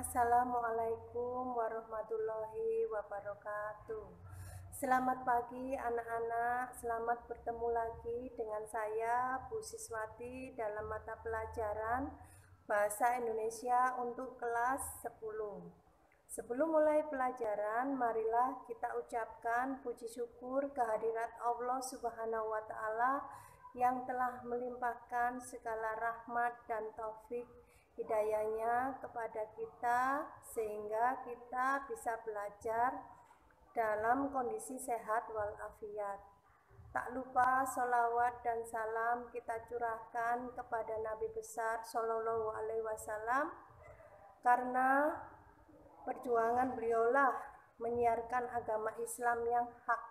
Assalamualaikum warahmatullahi wabarakatuh. Selamat pagi anak-anak, selamat bertemu lagi dengan saya Bu Siswati dalam mata pelajaran Bahasa Indonesia untuk kelas 10. Sebelum mulai pelajaran, marilah kita ucapkan puji syukur kehadirat Allah Subhanahu wa taala yang telah melimpahkan segala rahmat dan taufik hidayahnya kepada kita sehingga kita bisa belajar dalam kondisi sehat walafiat. Tak lupa sholawat dan salam kita curahkan kepada Nabi besar Sallallahu Alaihi Wasallam karena perjuangan beliaulah menyiarkan agama Islam yang hak,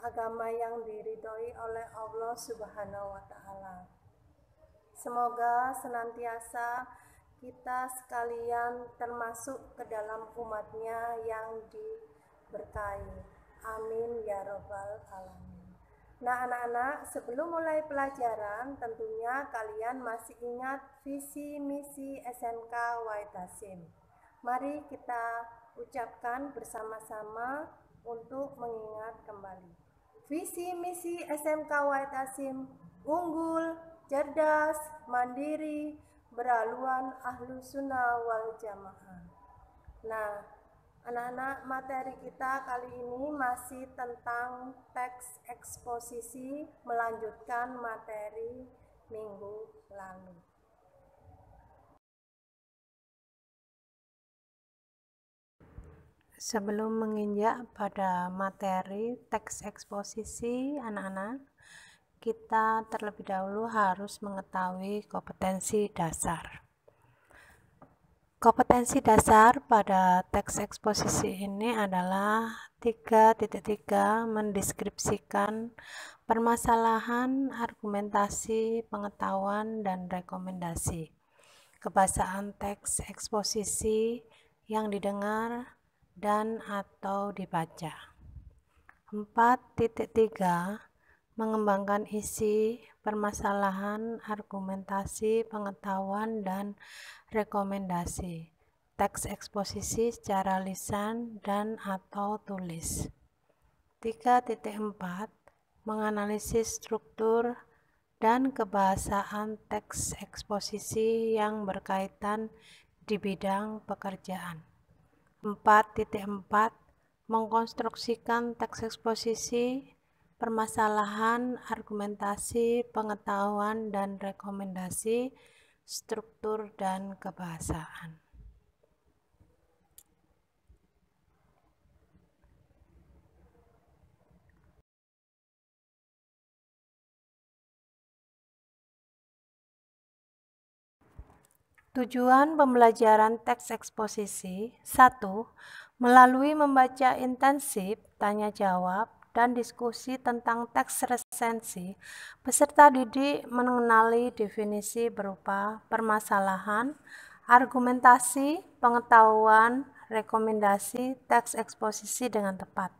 agama yang diridhoi oleh Allah Subhanahu wa taala. Semoga senantiasa kita sekalian termasuk ke dalam umatnya yang diberkahi. Amin ya robbal alamin. Nah anak-anak, sebelum mulai pelajaran, tentunya kalian masih ingat visi misi SMK Waitasim. Mari kita ucapkan bersama-sama untuk mengingat kembali. Visi misi SMK Waitasim unggul, cerdas, mandiri, beraluan ahlu sunnah wal jamaah. Nah, anak-anak materi kita kali ini masih tentang teks eksposisi melanjutkan materi minggu lalu. Sebelum menginjak pada materi teks eksposisi anak-anak, kita terlebih dahulu harus mengetahui kompetensi dasar. Kompetensi dasar pada teks eksposisi ini adalah 3.3 mendeskripsikan permasalahan, argumentasi, pengetahuan, dan rekomendasi. Kebasaan teks eksposisi yang didengar dan atau dibaca. 4.3 mengembangkan isi permasalahan, argumentasi, pengetahuan, dan rekomendasi, teks eksposisi secara lisan dan atau tulis. 3.4 Menganalisis struktur dan kebahasaan teks eksposisi yang berkaitan di bidang pekerjaan. 4.4 Mengkonstruksikan teks eksposisi permasalahan, argumentasi, pengetahuan, dan rekomendasi, struktur, dan kebahasaan. Tujuan pembelajaran teks eksposisi 1. Melalui membaca intensif, tanya jawab, dan diskusi tentang teks resensi, peserta didik mengenali definisi berupa permasalahan, argumentasi, pengetahuan, rekomendasi, teks eksposisi dengan tepat.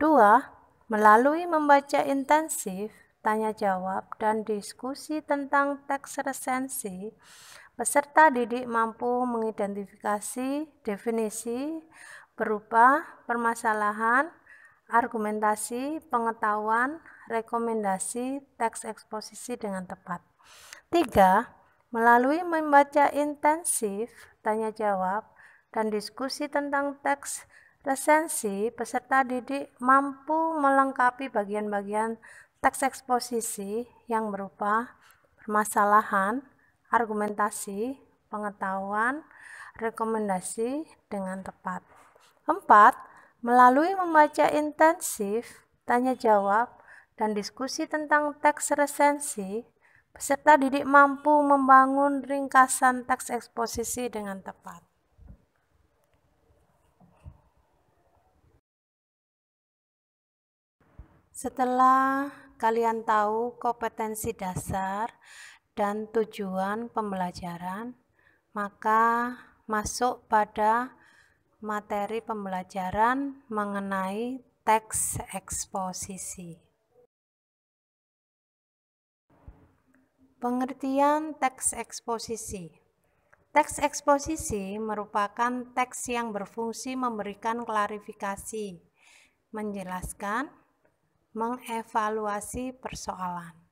Dua, Melalui membaca intensif, tanya jawab, dan diskusi tentang teks resensi, peserta didik mampu mengidentifikasi definisi berupa permasalahan, argumentasi, pengetahuan, rekomendasi, teks eksposisi dengan tepat. Tiga, Melalui membaca intensif, tanya jawab, dan diskusi tentang teks resensi, peserta didik mampu melengkapi bagian-bagian teks eksposisi yang berupa permasalahan, argumentasi, pengetahuan, rekomendasi dengan tepat. Empat, Melalui membaca intensif, tanya jawab, dan diskusi tentang teks resensi, peserta didik mampu membangun ringkasan teks eksposisi dengan tepat. Setelah kalian tahu kompetensi dasar dan tujuan pembelajaran, maka masuk pada materi pembelajaran mengenai teks eksposisi. Pengertian teks eksposisi. Teks eksposisi merupakan teks yang berfungsi memberikan klarifikasi, menjelaskan, mengevaluasi persoalan.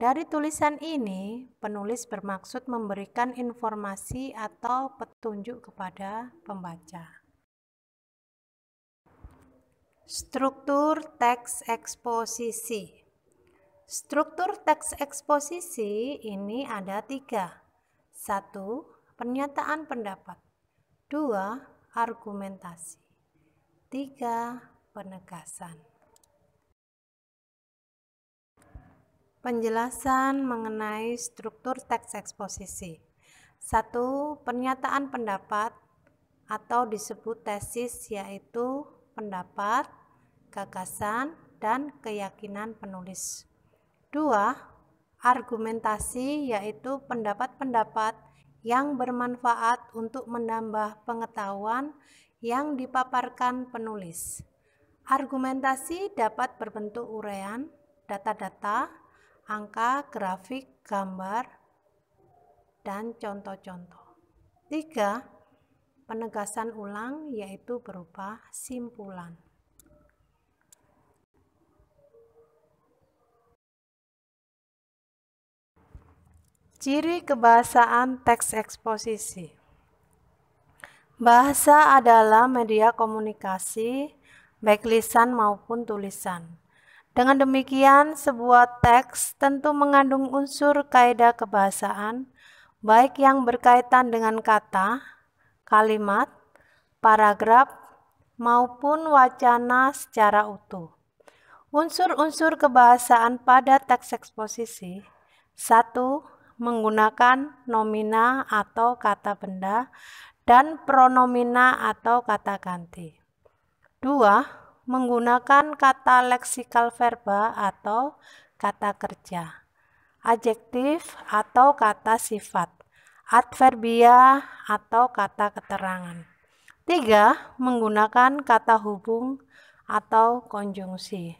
Dari tulisan ini, penulis bermaksud memberikan informasi atau petunjuk kepada pembaca. Struktur teks eksposisi Struktur teks eksposisi ini ada tiga. Satu, pernyataan pendapat. Dua, argumentasi. Tiga, penegasan. Penjelasan mengenai struktur teks eksposisi. Satu Pernyataan pendapat atau disebut tesis yaitu pendapat, gagasan, dan keyakinan penulis. Dua Argumentasi yaitu pendapat-pendapat yang bermanfaat untuk menambah pengetahuan yang dipaparkan penulis. Argumentasi dapat berbentuk uraian, data-data, angka, grafik, gambar, dan contoh-contoh. Tiga, penegasan ulang yaitu berupa simpulan. Ciri kebahasaan teks eksposisi. Bahasa adalah media komunikasi, baik lisan maupun tulisan dengan demikian, sebuah teks tentu mengandung unsur kaidah kebahasaan, baik yang berkaitan dengan kata, kalimat, paragraf, maupun wacana secara utuh. Unsur-unsur kebahasaan pada teks eksposisi satu, Menggunakan nomina atau kata benda dan pronomina atau kata ganti. dua, menggunakan kata leksikal verba atau kata kerja, adjektif atau kata sifat, adverbia atau kata keterangan. Tiga, menggunakan kata hubung atau konjungsi.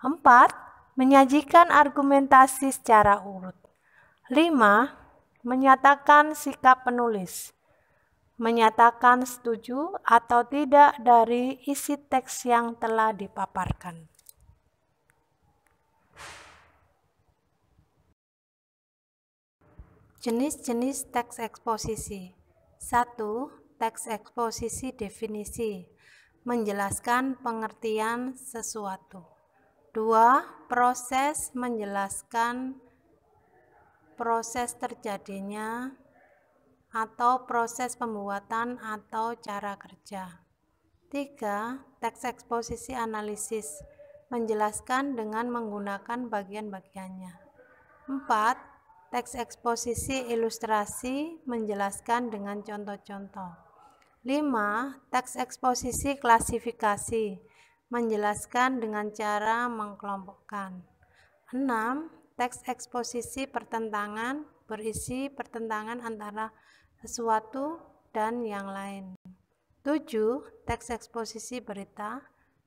Empat, menyajikan argumentasi secara urut. Lima, menyatakan sikap penulis menyatakan setuju atau tidak dari isi teks yang telah dipaparkan. Jenis-jenis teks eksposisi 1. Teks eksposisi definisi Menjelaskan pengertian sesuatu 2. Proses menjelaskan proses terjadinya atau proses pembuatan atau cara kerja. 3. Teks eksposisi analisis menjelaskan dengan menggunakan bagian-bagiannya. 4. Teks eksposisi ilustrasi menjelaskan dengan contoh-contoh. 5. Teks eksposisi klasifikasi menjelaskan dengan cara mengkelompokkan. 6. Teks eksposisi pertentangan berisi pertentangan antara sesuatu, dan yang lain. 7. Teks eksposisi berita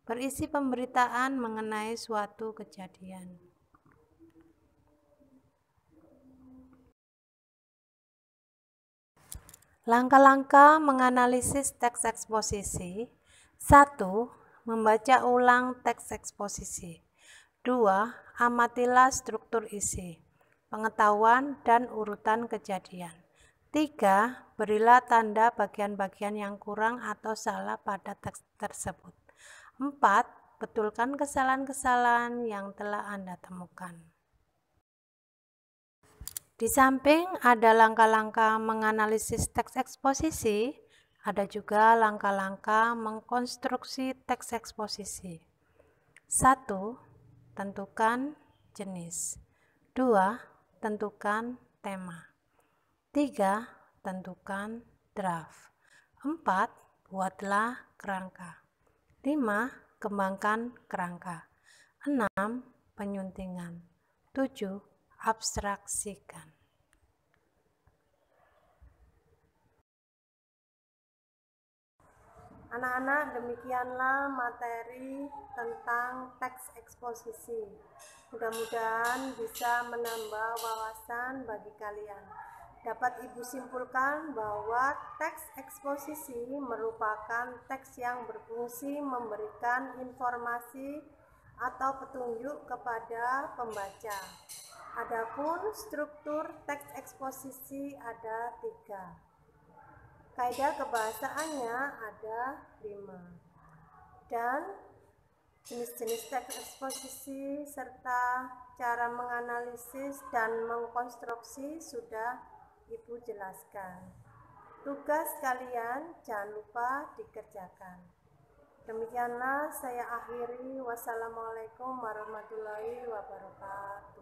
berisi pemberitaan mengenai suatu kejadian. Langkah-langkah menganalisis teks eksposisi 1. Membaca ulang teks eksposisi 2. Amatilah struktur isi, pengetahuan, dan urutan kejadian 3. Berilah tanda bagian-bagian yang kurang atau salah pada teks tersebut. 4. Betulkan kesalahan-kesalahan yang telah Anda temukan. Di samping ada langkah-langkah menganalisis teks eksposisi, ada juga langkah-langkah mengkonstruksi teks eksposisi. 1. Tentukan jenis. 2. Tentukan tema. 3. Tentukan draft. 4. Buatlah kerangka. 5. Kembangkan kerangka. 6. Penyuntingan. 7. Abstraksikan. Anak-anak, demikianlah materi tentang teks eksposisi. Mudah-mudahan bisa menambah wawasan bagi kalian dapat ibu simpulkan bahwa teks eksposisi merupakan teks yang berfungsi memberikan informasi atau petunjuk kepada pembaca. Adapun struktur teks eksposisi ada tiga. Kaidah kebahasaannya ada lima. Dan jenis-jenis teks eksposisi serta cara menganalisis dan mengkonstruksi sudah Ibu jelaskan. Tugas kalian jangan lupa dikerjakan. Demikianlah saya akhiri. Wassalamualaikum warahmatullahi wabarakatuh.